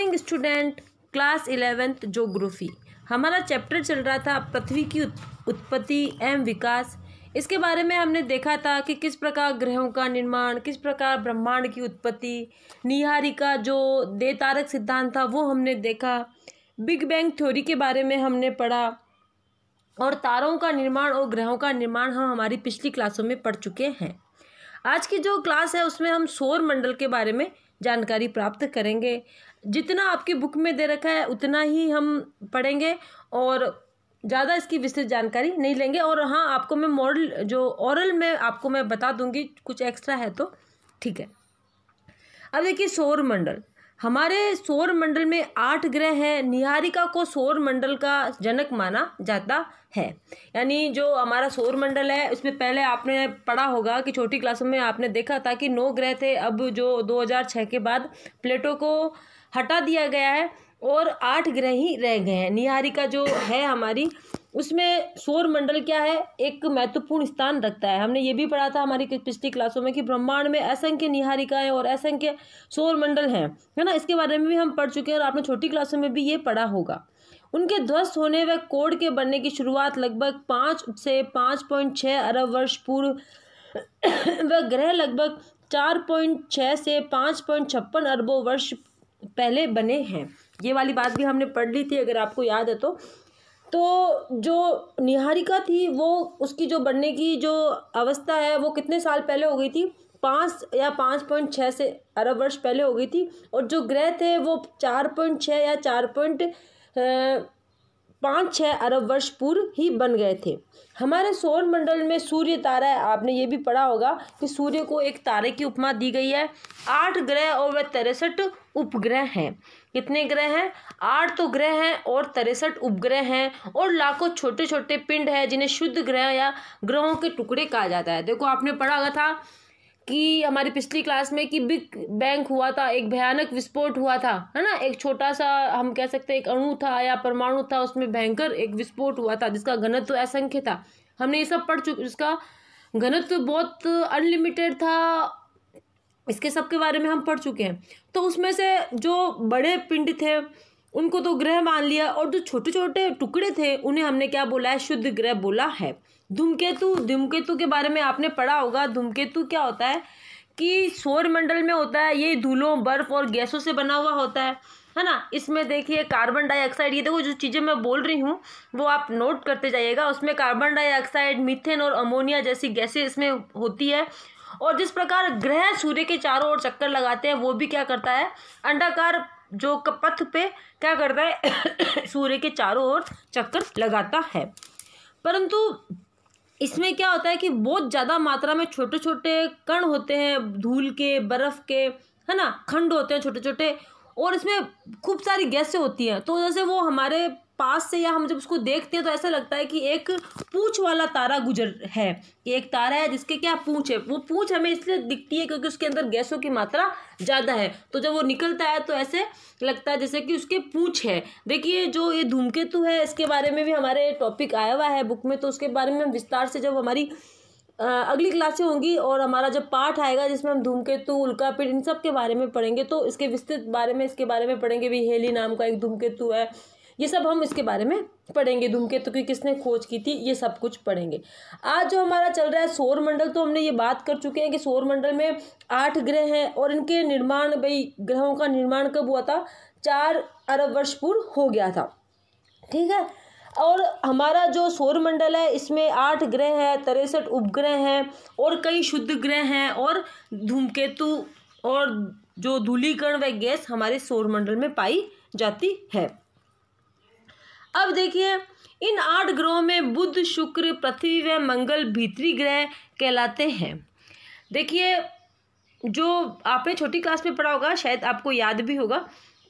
morning student class eleventh geography हमारा chapter चल रहा था पृथ्वी की उत्पत्ति एवं विकास इसके बारे में हमने देखा था कि किस प्रकार ग्रहों का निर्माण किस प्रकार ब्रह्मांड की उत्पत्ति निहारिका जो देतारक सिद्धांत था वो हमने देखा बिग बैंग थ्योरी के बारे में हमने पढ़ा और तारों का निर्माण और ग्रहों का निर्माण हम हमारी पिछली क्लासों में पढ़ चुके हैं आज की जो क्लास है उसमें हम सौर मंडल के बारे में जानकारी प्राप्त करेंगे जितना आपकी बुक में दे रखा है उतना ही हम पढ़ेंगे और ज़्यादा इसकी विस्तृत जानकारी नहीं लेंगे और हाँ आपको मैं मॉडल जो ओरल में आपको मैं बता दूंगी कुछ एक्स्ट्रा है तो ठीक है अब देखिए सौर मंडल हमारे सौर मंडल में आठ ग्रह हैं निहारिका को सौर मंडल का जनक माना जाता है यानी जो हमारा सौर मंडल है उसमें पहले आपने पढ़ा होगा कि छोटी क्लासों में आपने देखा था कि नौ ग्रह थे अब जो 2006 के बाद प्लेटो को हटा दिया गया है और आठ ग्रह ही रह गए हैं निहारिका जो है हमारी उसमें सौर मंडल क्या है एक महत्वपूर्ण स्थान रखता है हमने ये भी पढ़ा था हमारी पिछली क्लासों में कि ब्रह्मांड में असंख्य निहारिकाएं और असंख्य सौर मंडल हैं है ना इसके बारे में भी हम पढ़ चुके हैं और आपने छोटी क्लासों में भी ये पढ़ा होगा उनके ध्वस्त होने व कोड के बनने की शुरुआत लगभग पाँच से पाँच पॉइंट छः अरब वर्ष पूर्व वह ग्रह लगभग चार पॉइंट छः से पाँच पॉइंट छप्पन अरबों वर्ष पहले बने हैं ये वाली बात भी हमने पढ़ ली थी अगर आपको याद है तो तो जो निहारिका थी वो उसकी जो बनने की जो अवस्था है वो कितने साल पहले हो गई थी पाँच या पाँच पॉइंट छः से अरब वर्ष पहले हो गई थी और जो ग्रह थे वो चार पॉइंट छः या चार पॉइंट पाँच छः अरब वर्ष पूर्व ही बन गए थे हमारे सौर मंडल में सूर्य तारा है आपने ये भी पढ़ा होगा कि सूर्य को एक तारे की उपमा दी गई है आठ ग्रह और वह तिरसठ उपग्रह हैं कितने ग्रह हैं आठ तो ग्रह हैं और तिरसठ उपग्रह हैं और लाखों छोटे छोटे पिंड हैं जिन्हें शुद्ध ग्रह या ग्रहों के टुकड़े कहा जाता है देखो आपने पढ़ा था कि हमारी पिछली क्लास में कि बिग बैंक हुआ था एक भयानक विस्फोट हुआ था है ना एक छोटा सा हम कह सकते हैं एक अणु था या परमाणु था उसमें भयंकर एक विस्फोट हुआ था जिसका घनत्व असंख्य था हमने ये सब पढ़ चुके उसका घनत्व बहुत अनलिमिटेड था इसके सब के बारे में हम पढ़ चुके हैं तो उसमें से जो बड़े पिंड थे उनको तो ग्रह मान लिया और जो छोटे छोटे टुकड़े थे उन्हें हमने क्या बोला है शुद्ध ग्रह बोला है धूमकेतु धूमकेतु के बारे में आपने पढ़ा होगा धूमकेतु क्या होता है कि सौरमंडल में होता है ये धूलों बर्फ और गैसों से बना हुआ होता है है ना इसमें देखिए कार्बन डाइऑक्साइड ये देखो जो चीज़ें मैं बोल रही हूँ वो आप नोट करते जाइएगा उसमें कार्बन डाइऑक्साइड मीथेन और अमोनिया जैसी गैसें इसमें होती है और जिस प्रकार ग्रह सूर्य के चारों ओर चक्कर लगाते हैं वो भी क्या करता है अंडाकार जो पथ पे क्या करता है सूर्य के चारों ओर चक्कर लगाता है परंतु इसमें क्या होता है कि बहुत ज़्यादा मात्रा में छोटे छोटे कण होते हैं धूल के बर्फ़ के है ना खंड होते हैं छोटे छोटे और इसमें खूब सारी गैसें होती हैं तो जैसे वो हमारे पास से या हम जब उसको देखते हैं तो ऐसा लगता है कि एक पूछ वाला तारा गुजर है कि एक तारा है जिसके क्या पूछ है वो पूछ हमें इसलिए दिखती है क्योंकि उसके अंदर गैसों की मात्रा ज़्यादा है तो जब वो निकलता है तो ऐसे लगता है जैसे कि उसके पूछ है देखिए जो ये धूमकेतु है इसके बारे में भी हमारे टॉपिक आया हुआ है बुक में तो उसके बारे में हम विस्तार से जब हमारी अगली क्लासें होंगी और हमारा जब पाठ आएगा जिसमें हम धूमकेतु उल्कापिंड इन सब के बारे में पढ़ेंगे तो इसके विस्तृत बारे में इसके बारे में पढ़ेंगे भी हेली नाम का एक धूमकेतु है ये सब हम इसके बारे में पढ़ेंगे धूमकेतु की किसने खोज की थी ये सब कुछ पढ़ेंगे आज जो हमारा चल रहा है सौर मंडल तो हमने ये बात कर चुके हैं कि सौर मंडल में आठ ग्रह हैं और इनके निर्माण भाई ग्रहों का निर्माण कब हुआ था चार अरब वर्ष पूर्व हो गया था ठीक है और हमारा जो सौरमंडल है इसमें आठ ग्रह हैं तिरसठ उपग्रह हैं और कई शुद्ध ग्रह हैं और धूमकेतु और जो धूलीकरण व गैस हमारे सौर मंडल में पाई जाती है अब देखिए इन आठ ग्रहों में बुध शुक्र पृथ्वी व मंगल भीतरी ग्रह कहलाते हैं देखिए जो आपने छोटी क्लास में पढ़ा होगा शायद आपको याद भी होगा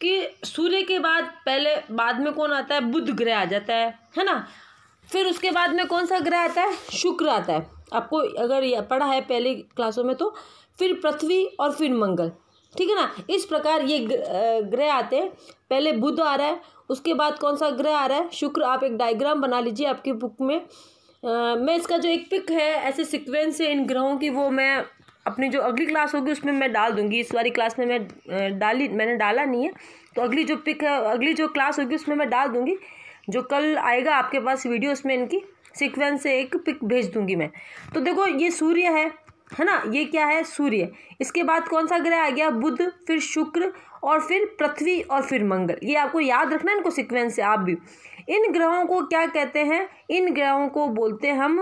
कि सूर्य के बाद पहले बाद में कौन आता है बुध ग्रह आ जाता है है ना फिर उसके बाद में कौन सा ग्रह आता है शुक्र आता है आपको अगर पढ़ा है पहले क्लासों में तो फिर पृथ्वी और फिर मंगल ठीक है ना इस प्रकार ये ग्रह आते हैं पहले बुध आ रहा है उसके बाद कौन सा ग्रह आ रहा है शुक्र आप एक डायग्राम बना लीजिए आपकी बुक में आ, मैं इसका जो एक पिक है ऐसे सिक्वेंस है इन ग्रहों की वो मैं अपनी जो अगली क्लास होगी उसमें मैं डाल दूंगी इस वाली क्लास में मैं डाली मैंने डाला नहीं है तो अगली जो पिक है अगली जो क्लास होगी उसमें मैं डाल दूंगी जो कल आएगा आपके पास वीडियो उसमें इनकी सिक्वेंस से एक पिक भेज दूंगी मैं तो देखो ये सूर्य है है ना ये क्या है सूर्य इसके बाद कौन सा ग्रह आ गया बुध फिर शुक्र और फिर पृथ्वी और फिर मंगल ये आपको याद रखना इनको सिक्वेंस है आप भी इन ग्रहों को क्या कहते हैं इन ग्रहों को बोलते हैं हम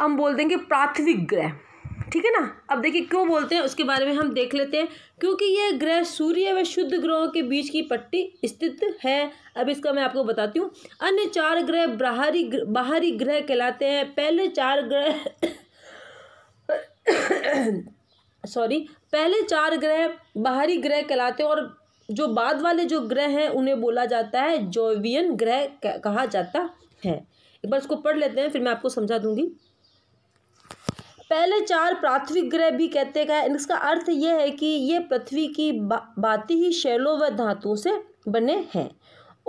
हम बोल देंगे प्राथमिक ग्रह ठीक है ना अब देखिए क्यों बोलते हैं उसके बारे में हम देख लेते हैं क्योंकि ये ग्रह सूर्य व शुद्ध ग्रहों के बीच की पट्टी स्थित है अब इसका मैं आपको बताती हूँ अन्य चार ग्रह बाहरी बाहरी ग्रह कहलाते हैं पहले चार ग्रह सॉरी पहले चार ग्रह बाहरी ग्रह कहलाते हैं और जो बाद वाले जो ग्रह हैं उन्हें बोला जाता है जोवियन ग्रह कहा जाता है एक बार इसको पढ़ लेते हैं फिर मैं आपको समझा दूंगी पहले चार पृथ्वी ग्रह भी कहते हैं इसका अर्थ यह है कि ये पृथ्वी की बा, बाती ही शैलों व धातुओं से बने हैं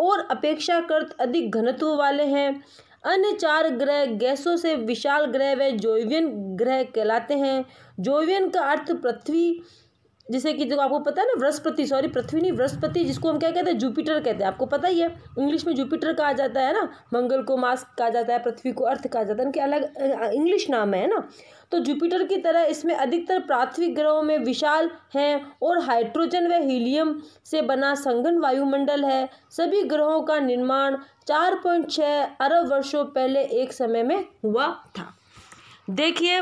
और अपेक्षाकृत अधिक घनत्व वाले हैं अन्य चार ग्रह गैसों से विशाल ग्रह व जोवियन ग्रह कहलाते हैं जोवियन का अर्थ पृथ्वी जैसे कि जो आपको पता है ना बृहस्पति सॉरी पृथ्वी नहीं बृहस्पति जिसको हम क्या कहते हैं जुपिटर कहते हैं आपको पता ही है इंग्लिश में जुपिटर कहा जाता है ना मंगल को मास कहा जाता है पृथ्वी को अर्थ कहा जाता है इनके अलग इंग्लिश नाम है ना तो जुपिटर की तरह इसमें अधिकतर प्राथमिक ग्रहों में विशाल हैं और हाइड्रोजन व हीलियम से बना संगन वायुमंडल है सभी ग्रहों का निर्माण चार पॉइंट छः अरब वर्षों पहले एक समय में हुआ था देखिए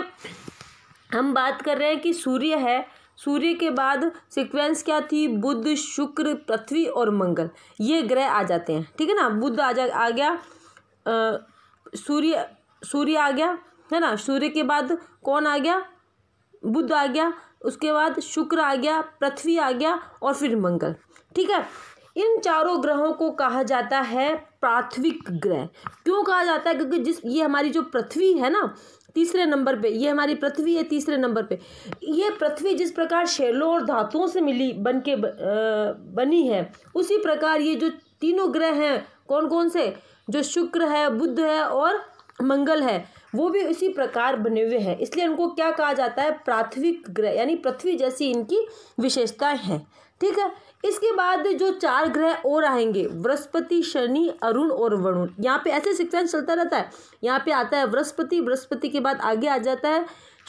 हम बात कर रहे हैं कि सूर्य है सूर्य के बाद सीक्वेंस क्या थी बुध शुक्र पृथ्वी और मंगल ये ग्रह आ जाते हैं ठीक है ना बुध आ जा आ गया सूर्य सूर्य आ गया है ना सूर्य के बाद कौन आ गया बुध आ गया उसके बाद शुक्र आ गया पृथ्वी आ गया और फिर मंगल ठीक है इन चारों ग्रहों को कहा जाता है प्राथमिक ग्रह क्यों कहा जाता है क्योंकि जिस ये हमारी जो पृथ्वी है ना तीसरे नंबर पे ये हमारी पृथ्वी है तीसरे नंबर पे ये पृथ्वी जिस प्रकार शैलों और धातुओं से मिली बन के बनी है उसी प्रकार ये जो तीनों ग्रह हैं कौन कौन से जो शुक्र है बुद्ध है और मंगल है वो भी उसी प्रकार बने हुए हैं इसलिए उनको क्या कहा जाता है प्राथमिक ग्रह यानी पृथ्वी जैसी इनकी विशेषताएँ हैं ठीक है इसके बाद जो चार ग्रह और आएंगे बृहस्पति शनि अरुण और वरुण यहाँ पे ऐसे शिक्षा चलता रहता है यहाँ पे आता है बृहस्पति बृहस्पति के बाद आगे आ जाता है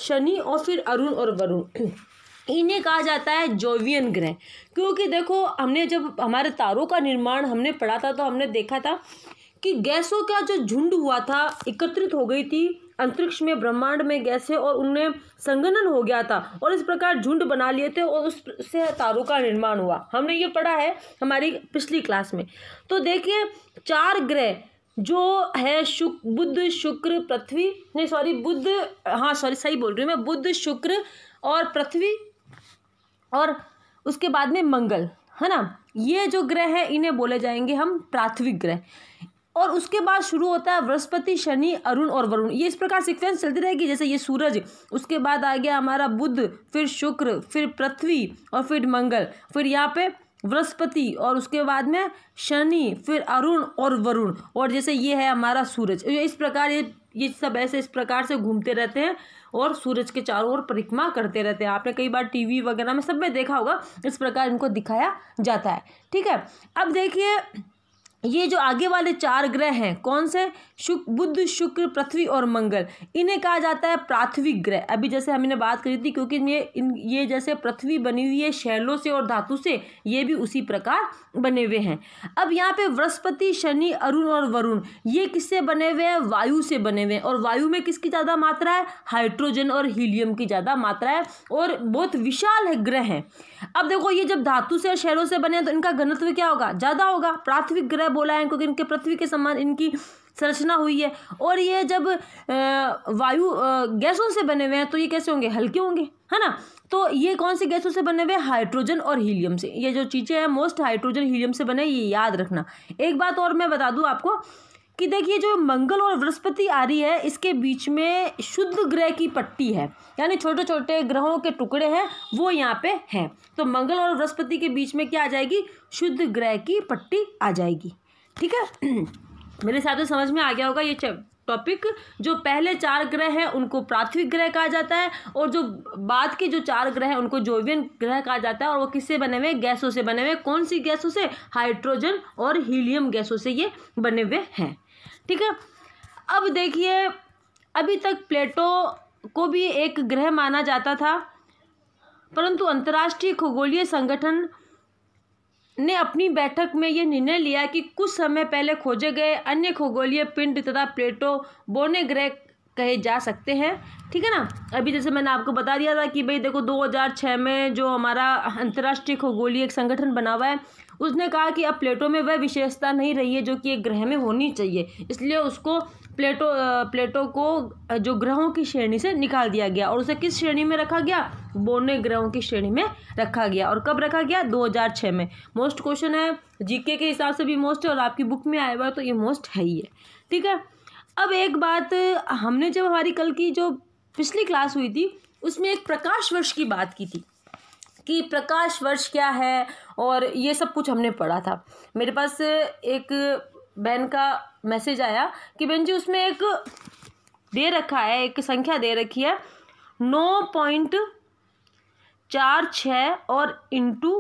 शनि और फिर अरुण और वरुण इन्हें कहा जाता है जोवियन ग्रह क्योंकि देखो हमने जब हमारे तारों का निर्माण हमने पढ़ा था तो हमने देखा था कि गैसों का जो झुंड हुआ था एकत्रित हो गई थी अंतरिक्ष में ब्रह्मांड में गैसे और उनमें संगनन हो गया था और इस प्रकार झुंड बना लिए थे और उससे तारों का निर्माण हुआ हमने ये पढ़ा है हमारी पिछली क्लास में तो देखिए चार ग्रह जो है शुक बुद्ध शुक्र पृथ्वी नहीं सॉरी बुद्ध हाँ सॉरी सही बोल रही हूँ मैं बुद्ध शुक्र और पृथ्वी और उसके बाद में मंगल है ना ये जो ग्रह है इन्हें बोले जाएंगे हम प्राथमिक ग्रह और उसके बाद शुरू होता है बृहस्पति शनि अरुण और वरुण ये इस प्रकार सिक्वेंस चलती रहेगी जैसे ये सूरज उसके बाद आ गया हमारा बुध फिर शुक्र फिर पृथ्वी और फिर मंगल फिर यहाँ पे बृहस्पति और उसके बाद में शनि फिर अरुण और वरुण और जैसे ये है हमारा सूरज तो इस प्रकार ये ये सब ऐसे इस प्रकार से घूमते रहते हैं और सूरज के चारों ओर परिक्रमा करते रहते हैं आपने कई बार टीवी वगैरह में सब में देखा होगा इस प्रकार इनको दिखाया जाता है ठीक है अब देखिए ये जो आगे वाले चार ग्रह हैं कौन से शुक्र बुद्ध शुक्र पृथ्वी और मंगल इन्हें कहा जाता है प्राथविक ग्रह अभी जैसे हमने बात करी थी क्योंकि ये इन ये जैसे पृथ्वी बनी हुई है शैलों से और धातु से ये भी उसी प्रकार बने हुए हैं अब यहाँ पे बृहस्पति शनि अरुण और वरुण ये किससे बने हुए हैं वायु से बने हुए हैं और वायु में किसकी ज़्यादा मात्रा है हाइड्रोजन और हीलियम की ज़्यादा मात्रा है और बहुत विशाल है ग्रह हैं अब देखो ये जब धातु से और शैलों से बने हैं तो इनका घनत्व क्या होगा ज़्यादा होगा प्राथमिक ग्रह बोला है क्योंकि इनके पृथ्वी के समान इनकी संरचना हुई है और ये जब वायु गैसों से बने हुए हैं तो ये कैसे होंगे हल्के होंगे है ना तो ये कौन से गैसों से बने हुए हाइड्रोजन और हीलियम से ये जो चीज़ें हैं मोस्ट हाइड्रोजन हीलियम से बने ये याद रखना एक बात और मैं बता दूँ आपको कि देखिए जो मंगल और बृहस्पति आ रही है इसके बीच में शुद्ध ग्रह की पट्टी है यानी छोटे छोटे ग्रहों के टुकड़े हैं वो यहाँ पे हैं तो मंगल और बृहस्पति के बीच में क्या आ जाएगी शुद्ध ग्रह की पट्टी आ जाएगी ठीक है मेरे से तो समझ में आ गया होगा ये टॉपिक जो पहले चार ग्रह हैं उनको प्राथमिक ग्रह कहा जाता है और जो बाद के जो चार ग्रह हैं उनको जोवियन ग्रह कहा जाता है और वो किससे बने हुए गैसों से बने हुए कौन सी गैसों से हाइड्रोजन और हीलियम गैसों से ये बने हुए हैं ठीक है अब देखिए अभी तक प्लेटो को भी एक ग्रह माना जाता था परंतु अंतर्राष्ट्रीय खगोलीय संगठन ने अपनी बैठक में यह निर्णय लिया कि कुछ समय पहले खोजे गए अन्य खगोलीय पिंड तथा प्लेटो बोने ग्रह कहे जा सकते हैं ठीक है ना अभी जैसे मैंने आपको बता दिया था कि भाई देखो 2006 में जो हमारा अंतर्राष्ट्रीय खगोलीय एक संगठन बना हुआ है उसने कहा कि अब प्लेटो में वह विशेषता नहीं रही है जो कि एक ग्रह में होनी चाहिए इसलिए उसको प्लेटो प्लेटो को जो ग्रहों की श्रेणी से निकाल दिया गया और उसे किस श्रेणी में रखा गया बोने ग्रहों की श्रेणी में रखा गया और कब रखा गया 2006 में मोस्ट क्वेश्चन है जीके के हिसाब से भी मोस्ट है और आपकी बुक में आया हुआ तो ये मोस्ट है ही है ठीक है अब एक बात हमने जब हमारी कल की जो पिछली क्लास हुई थी उसमें एक प्रकाश वर्ष की बात की थी कि प्रकाश वर्ष क्या है और ये सब कुछ हमने पढ़ा था मेरे पास एक बहन का मैसेज आया कि बहन जी उसमें एक दे रखा है एक संख्या दे रखी है नौ पॉइंट चार छ और इंटू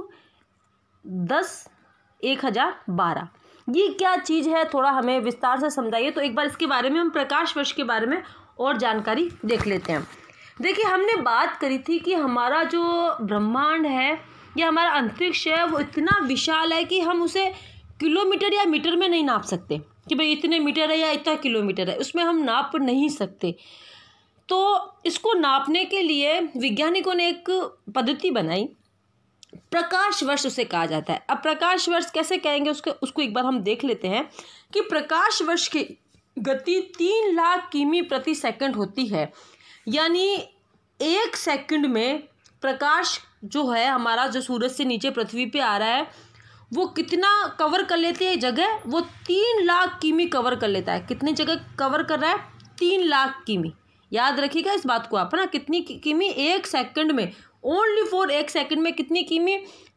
दस एक हज़ार बारह ये क्या चीज़ है थोड़ा हमें विस्तार से समझाइए तो एक बार इसके बारे में हम प्रकाश वर्ष के बारे में और जानकारी देख लेते हैं देखिए हमने बात करी थी कि हमारा जो ब्रह्मांड है या हमारा अंतरिक्ष है वो इतना विशाल है कि हम उसे किलोमीटर या मीटर में नहीं नाप सकते कि भाई इतने मीटर है या इतना किलोमीटर है उसमें हम नाप नहीं सकते तो इसको नापने के लिए वैज्ञानिकों ने एक पद्धति बनाई प्रकाश वर्ष उसे कहा जाता है अब प्रकाश वर्ष कैसे कहेंगे उसके उसको एक बार हम देख लेते हैं कि प्रकाश वर्ष की गति तीन लाख किमी प्रति सेकंड होती है यानी एक सेकंड में प्रकाश जो है हमारा जो सूरज से नीचे पृथ्वी पे आ रहा है वो कितना कवर कर लेती है जगह वो तीन लाख किमी कवर कर लेता है कितनी जगह कवर कर रहा है तीन लाख किमी याद रखिएगा इस बात को आप ना कितनी किमी एक सेकंड में ओनली फॉर एक सेकंड में कितनी किमी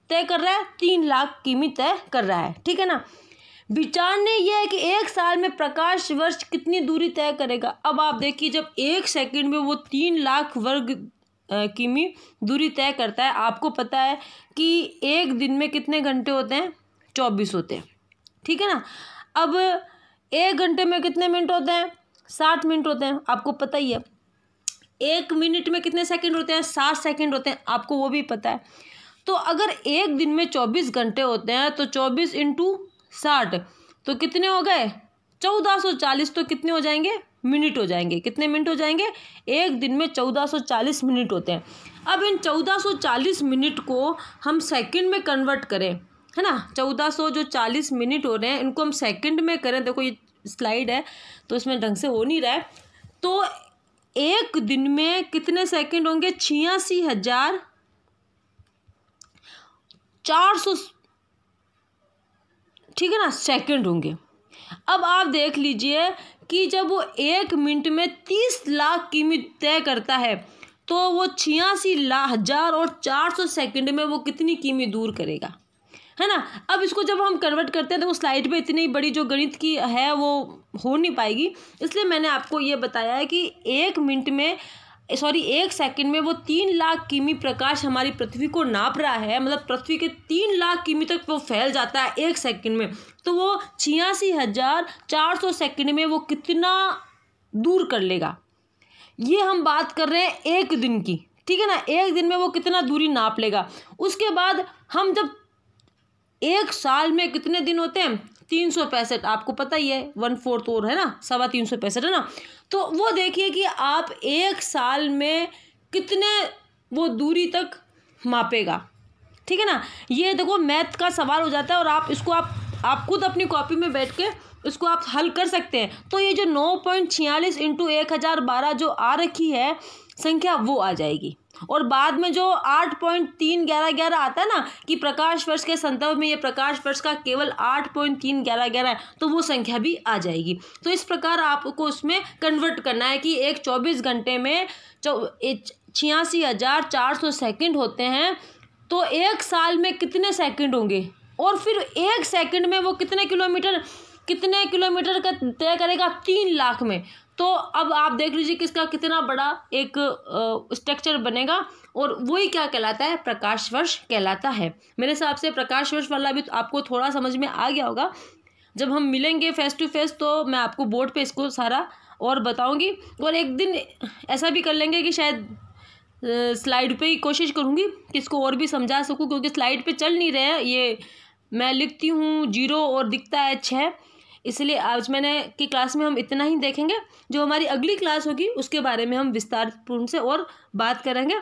तय कर रहा है तीन लाख किमी तय कर रहा है ठीक है ना विचारने यह है कि एक साल में प्रकाश वर्ष कितनी दूरी तय करेगा अब आप देखिए जब एक सेकंड में वो तीन लाख वर्ग किमी दूरी तय करता है आपको पता है कि एक दिन में कितने घंटे होते हैं चौबीस होते हैं ठीक है ना अब एक घंटे में कितने मिनट होते हैं साठ मिनट होते हैं आपको पता ही है एक मिनट में कितने सेकंड होते हैं सात सेकंड होते हैं आपको वो भी पता है तो अगर एक दिन में चौबीस घंटे होते हैं तो चौबीस इंटू साठ तो कितने हो गए चौदह सौ चालीस तो कितने हो जाएंगे मिनट हो जाएंगे कितने मिनट हो जाएंगे एक दिन में चौदह सौ चालीस मिनट होते हैं अब इन चौदह सौ चालीस मिनट को हम सेकंड में कन्वर्ट करें है ना चौदह सौ जो चालीस मिनट हो रहे हैं इनको हम सेकंड में करें देखो ये स्लाइड है तो इसमें ढंग से हो नहीं रहा है तो एक दिन में कितने सेकंड होंगे छियासी हजार चार सौ ठीक है ना सेकंड होंगे अब आप देख लीजिए कि जब वो एक मिनट में तीस लाख कीमी तय करता है तो वो छियासी लाख हज़ार और चार सौ सेकेंड में वो कितनी किमी दूर करेगा है ना अब इसको जब हम कन्वर्ट करते हैं तो वो स्लाइड पे इतनी बड़ी जो गणित की है वो हो नहीं पाएगी इसलिए मैंने आपको ये बताया है कि एक मिनट में सॉरी एक सेकंड में वो तीन लाख किमी प्रकाश हमारी पृथ्वी को नाप रहा है मतलब पृथ्वी के तीन लाख किमी तक वो फैल जाता है एक सेकंड में तो वो छियासी हज़ार चार सौ सेकेंड में वो कितना दूर कर लेगा ये हम बात कर रहे हैं एक दिन की ठीक है ना एक दिन में वो कितना दूरी नाप लेगा उसके बाद हम जब एक साल में कितने दिन होते हैं तीन सौ पैंसठ आपको पता ही है वन फोर्थ और है ना सवा तीन सौ पैंसठ है ना तो वो देखिए कि आप एक साल में कितने वो दूरी तक मापेगा ठीक है ना ये देखो मैथ का सवाल हो जाता है और आप इसको आप आप खुद अपनी कॉपी में बैठ के इसको आप हल कर सकते हैं तो ये जो नौ पॉइंट छियालीस इंटू एक हज़ार बारह जो आ रखी है संख्या वो आ जाएगी और बाद में जो आठ पॉइंट तीन ग्यारह ग्यारह आता है ना कि प्रकाश वर्ष के संदर्भ में ये प्रकाश वर्ष का केवल आठ पॉइंट तीन ग्यारह ग्यारह है तो वो संख्या भी आ जाएगी तो इस प्रकार आपको उसमें कन्वर्ट करना है कि एक चौबीस घंटे में छियासी हज़ार चार सौ सेकेंड होते हैं तो एक साल में कितने सेकेंड होंगे और फिर एक सेकेंड में वो कितने किलोमीटर कितने किलोमीटर का तय करेगा तीन लाख में तो अब आप देख लीजिए कि इसका कितना बड़ा एक स्ट्रक्चर बनेगा और वही क्या कहलाता है प्रकाश वर्ष कहलाता है मेरे हिसाब से प्रकाश वर्ष वाला भी तो आपको थोड़ा समझ में आ गया होगा जब हम मिलेंगे फेस टू फेस तो मैं आपको बोर्ड पे इसको सारा और बताऊंगी और एक दिन ऐसा भी कर लेंगे कि शायद स्लाइड पे ही कोशिश करूँगी कि इसको और भी समझा सकूँ क्योंकि स्लाइड पे चल नहीं रहे ये मैं लिखती हूँ जीरो और दिखता है छः इसलिए आज मैंने की क्लास में हम इतना ही देखेंगे जो हमारी अगली क्लास होगी उसके बारे में हम विस्तारपूर्ण से और बात करेंगे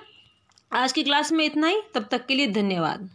आज की क्लास में इतना ही तब तक के लिए धन्यवाद